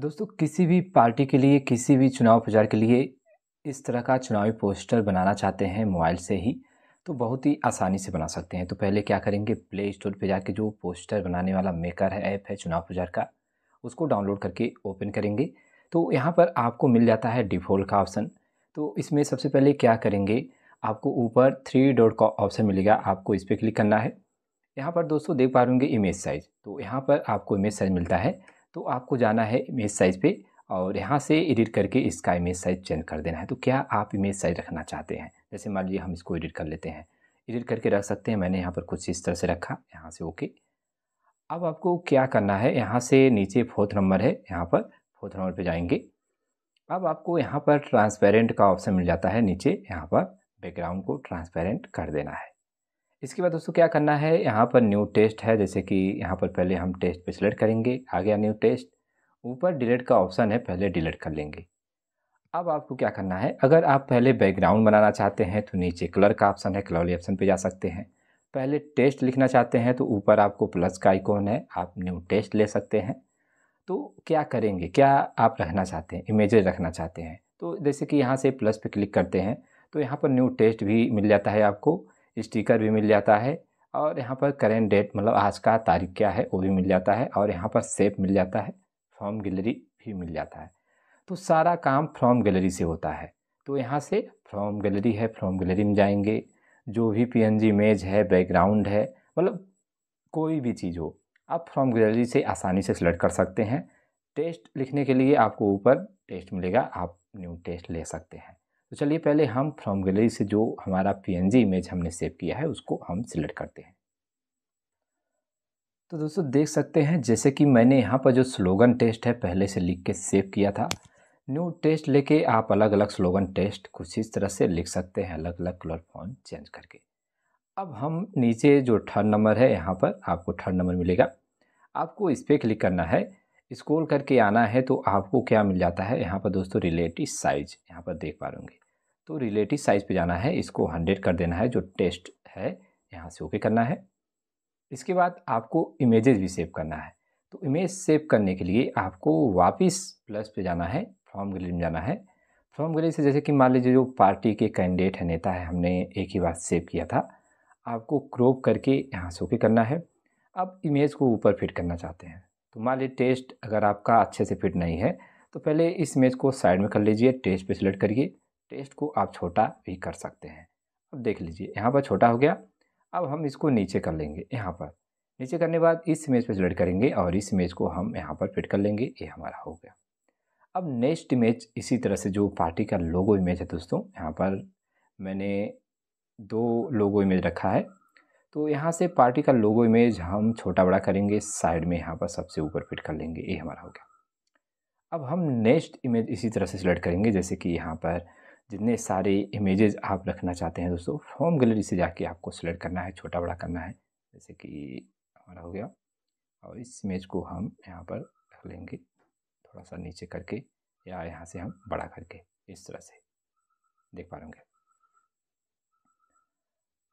दोस्तों किसी भी पार्टी के लिए किसी भी चुनाव प्रचार के लिए इस तरह का चुनावी पोस्टर बनाना चाहते हैं मोबाइल से ही तो बहुत ही आसानी से बना सकते हैं तो पहले क्या करेंगे प्ले स्टोर पर जाके जो पोस्टर बनाने वाला मेकर है ऐप है चुनाव प्रचार का उसको डाउनलोड करके ओपन करेंगे तो यहाँ पर आपको मिल जाता है डिफ़ॉल्ट का ऑप्शन तो इसमें सबसे पहले क्या करेंगे आपको ऊपर थ्री डॉट का ऑप्शन मिलेगा आपको इस पर क्लिक करना है यहाँ पर दोस्तों देख पा रहे होंगे इमेज साइज़ तो यहाँ पर आपको इमेज साइज़ मिलता है तो आपको जाना है इमेज साइज़ पे और यहाँ से एडिट करके इसका इमेज साइज़ चेंज कर देना है तो क्या आप इमेज साइज़ रखना चाहते हैं जैसे मान लीजिए हम इसको एडिट कर लेते हैं एडिट करके रख सकते हैं मैंने यहाँ पर कुछ इस तरह से रखा यहाँ से ओके अब आपको क्या करना है यहाँ से नीचे फोर्थ नंबर है यहाँ पर फोर्थ नंबर पर जाएंगे अब आपको यहाँ पर ट्रांसपेरेंट का ऑप्शन मिल जाता है नीचे यहाँ पर बैकग्राउंड को ट्रांसपेरेंट कर देना है इसके बाद दोस्तों क्या करना है यहाँ पर न्यू टेस्ट है जैसे कि यहाँ पर पहले हम टेस्ट पे सिलेक्ट करेंगे आ गया न्यू टेस्ट ऊपर डिलीट का ऑप्शन है पहले डिलीट कर लेंगे अब आपको क्या करना है अगर आप पहले बैकग्राउंड बनाना चाहते हैं तो नीचे कलर का ऑप्शन है कलर ऑप्शन पर जा सकते हैं पहले टेस्ट लिखना चाहते हैं तो ऊपर आपको प्लस का आइकॉन है आप न्यू टेस्ट ले सकते हैं तो क्या करेंगे क्या आप रखना चाहते हैं इमेजेज रखना चाहते हैं तो जैसे कि यहाँ से प्लस पे क्लिक करते हैं तो यहाँ पर न्यू टेस्ट भी मिल जाता है आपको स्टिकर भी मिल जाता है और यहाँ पर करेंट डेट मतलब आज का तारीख क्या है वो भी मिल जाता है और यहाँ पर सेप मिल जाता है फॉर्म गैलरी भी मिल जाता है तो सारा काम फ्रॉम गैलरी से होता है तो यहाँ से फ्रॉम गैलरी है फ्रॉम गैलरी में जाएंगे जो भी जी इमेज है बैकग्राउंड है मतलब कोई भी चीज़ हो आप फ्रॉम गैलरी से आसानी से सिलेक्ट कर सकते हैं टेस्ट लिखने के लिए आपको ऊपर टेस्ट मिलेगा आप न्यू टेस्ट ले सकते हैं तो चलिए पहले हम फ्रॉम गैलरी से जो हमारा पीएनजी इमेज हमने सेव किया है उसको हम सिलेक्ट करते हैं तो दोस्तों देख सकते हैं जैसे कि मैंने यहाँ पर जो स्लोगन टेस्ट है पहले से लिख के सेव किया था न्यू टेस्ट लेके आप अलग अलग स्लोगन टेस्ट कुछ इस तरह से लिख सकते हैं अलग अलग कलर फॉन्ट चेंज करके अब हम नीचे जो थर्ड नंबर है यहाँ पर आपको थर्ड नंबर मिलेगा आपको इस पर क्लिक करना है स्क्रॉल करके आना है तो आपको क्या मिल जाता है यहाँ पर दोस्तों रिलेटिव साइज यहाँ पर देख पा लूँगी तो रिलेटिव साइज पे जाना है इसको हंड्रेड कर देना है जो टेस्ट है यहाँ से ओके करना है इसके बाद आपको इमेजेस भी सेव करना है तो इमेज सेव करने के लिए आपको वापस प्लस पे जाना है फॉर्म गली में जाना है फॉर्म गली से जैसे कि मान लीजिए जो पार्टी के कैंडिडेट है नेता है हमने एक ही बार सेव किया था आपको क्रोप करके यहाँ से ओके करना है अब इमेज को ऊपर फिट करना चाहते हैं तो मान लीजिए टेस्ट अगर आपका अच्छे से फिट नहीं है तो पहले इस इमेज को साइड में कर लीजिए टेस्ट पे सिलेक्ट करिए टेस्ट को आप छोटा भी कर सकते हैं अब देख लीजिए यहाँ पर छोटा हो गया अब हम इसको नीचे कर लेंगे यहाँ पर नीचे करने के बाद इस इमेज पर सिलेक्ट करेंगे और इस इमेज को हम यहाँ पर फिट कर लेंगे ये हमारा हो गया अब नेक्स्ट इमेज इसी तरह से जो पार्टी का लोगो इमेज है दोस्तों यहाँ पर मैंने दो लोगो इमेज रखा है तो यहाँ से पार्टी का लोगो इमेज हम छोटा बड़ा करेंगे साइड में यहाँ पर सबसे ऊपर फिट कर लेंगे ये हमारा हो गया अब हम नेक्स्ट इमेज इसी तरह से सिलेक्ट करेंगे जैसे कि यहाँ पर जितने सारे इमेजेस आप रखना चाहते हैं दोस्तों फॉर्म गैलरी से जाके आपको सिलेक्ट करना है छोटा बड़ा करना है जैसे कि हमारा हो गया और इस इमेज को हम यहाँ पर रख लेंगे थोड़ा सा नीचे करके या यहाँ से हम बड़ा करके इस तरह से देख पा रहे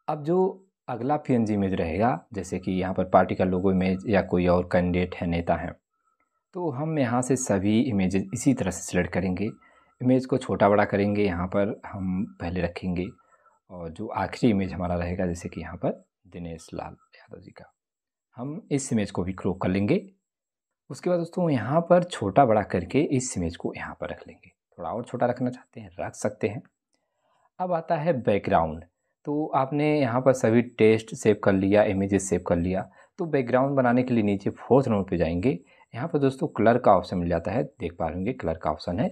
अब जो अगला जी इमेज रहेगा जैसे कि यहाँ पर पार्टी का लोगो इमेज या कोई और कैंडिडेट है नेता है तो हम यहाँ से सभी इमेज इसी तरह से सिलेक्ट करेंगे इमेज को छोटा बड़ा करेंगे यहाँ पर हम पहले रखेंगे और जो आखिरी इमेज हमारा रहेगा जैसे कि यहाँ पर दिनेश लाल यादव जी का हम इस इमेज को भी क्रॉप कर लेंगे उसके बाद दोस्तों यहाँ पर छोटा बड़ा करके इस इमेज को यहाँ पर रख लेंगे थोड़ा और छोटा रखना चाहते हैं रख सकते हैं अब आता है बैकग्राउंड तो आपने यहाँ पर सभी टेस्ट सेव कर लिया इमेजेस सेव कर लिया तो बैकग्राउंड बनाने के लिए नीचे फोर्थ नोट पे जाएंगे यहाँ पर दोस्तों कलर का ऑप्शन मिल जाता है देख पा रहे होंगे कलर का ऑप्शन है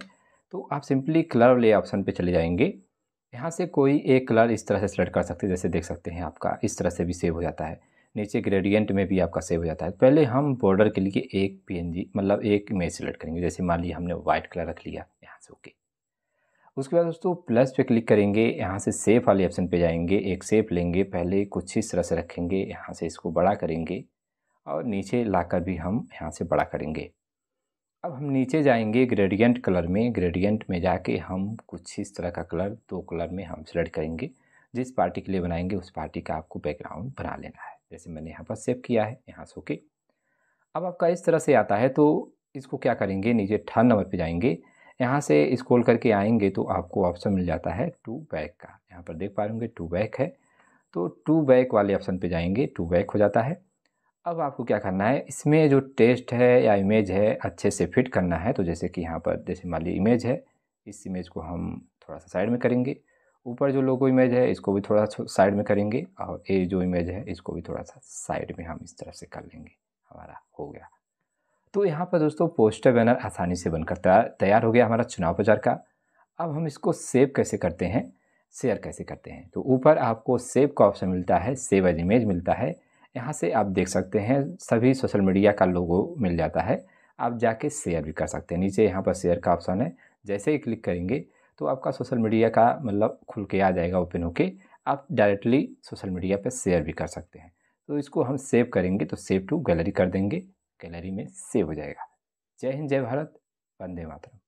तो आप सिंपली कलर वाले ऑप्शन पे चले जाएंगे यहाँ से कोई एक कलर इस तरह से सेलेक्ट कर सकते हैं जैसे देख सकते हैं आपका इस तरह से भी सेव हो जाता है नीचे ग्रेडियंट में भी आपका सेव हो जाता है पहले हम बॉर्डर के लिए एक पीएनजी मतलब एक इमेज सेलेक्ट करेंगे जैसे मान लीजिए हमने वाइट कलर रख लिया यहाँ से ओके उसके बाद दोस्तों प्लस पे क्लिक करेंगे यहाँ से सेफ वाले ऑप्शन पे जाएंगे एक सेफ लेंगे पहले कुछ इस तरह से रखेंगे यहाँ से इसको बड़ा करेंगे और नीचे लाकर भी हम यहाँ से बड़ा करेंगे अब हम नीचे जाएंगे ग्रेडियंट कलर में ग्रेडियंट में जाके हम कुछ इस तरह का कलर दो कलर में हम सेलेक्ट करेंगे जिस पार्टी के लिए बनाएंगे उस पार्टी का आपको बैकग्राउंड बना लेना है जैसे मैंने यहाँ पर सेव किया है यहाँ से ओके अब आपका इस तरह से आता है तो इसको क्या करेंगे नीचे ठन नंबर पर जाएंगे यहाँ से स्क्रॉल करके आएंगे तो आपको ऑप्शन मिल जाता है टू बैक का यहाँ पर देख पा रहे होंगे टू बैक है तो टू बैक वाले ऑप्शन पे जाएंगे टू बैक हो जाता है अब आपको क्या करना है इसमें जो टेस्ट है या इमेज है अच्छे से फिट करना है तो जैसे कि यहाँ पर जैसे मान ली इमेज है इस इमेज को हम थोड़ा सा साइड में करेंगे ऊपर जो लोगो इमेज है इसको भी थोड़ा साइड में करेंगे और ये जो इमेज है इसको भी थोड़ा सा साइड में हम इस तरह से कर लेंगे हमारा हो गया तो यहाँ पर दोस्तों पोस्टर बैनर आसानी से बनकर तैयार हो गया हमारा चुनाव प्रचार का अब हम इसको सेव कैसे करते हैं शेयर कैसे करते हैं तो ऊपर आपको सेव का ऑप्शन मिलता है सेव एज इमेज मिलता है यहाँ से आप देख सकते हैं सभी सोशल मीडिया का लोगो मिल जाता है आप जाके शेयर भी कर सकते हैं नीचे यहाँ पर शेयर का ऑप्शन है जैसे ही क्लिक करेंगे तो आपका सोशल मीडिया का मतलब खुल के आ जाएगा ओपन होके आप डायरेक्टली सोशल मीडिया पर शेयर भी कर सकते हैं तो इसको हम सेव करेंगे तो सेव टू गैलरी कर देंगे गैलरी में सेव हो जाएगा जय हिंद जय भारत वंदे मातरम